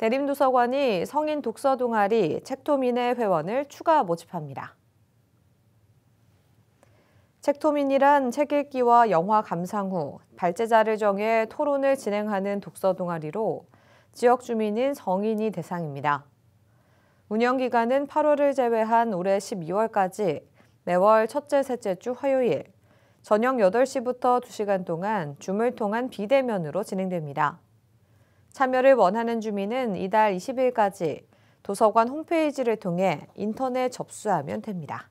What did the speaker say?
대림도서관이 성인 독서 동아리 책토민의 회원을 추가 모집합니다. 책토민이란 책 읽기와 영화 감상 후 발제자를 정해 토론을 진행하는 독서 동아리로 지역 주민인 성인이 대상입니다. 운영기간은 8월을 제외한 올해 12월까지 매월 첫째, 셋째 주 화요일 저녁 8시부터 2시간 동안 줌을 통한 비대면으로 진행됩니다. 참여를 원하는 주민은 이달 20일까지 도서관 홈페이지를 통해 인터넷 접수하면 됩니다.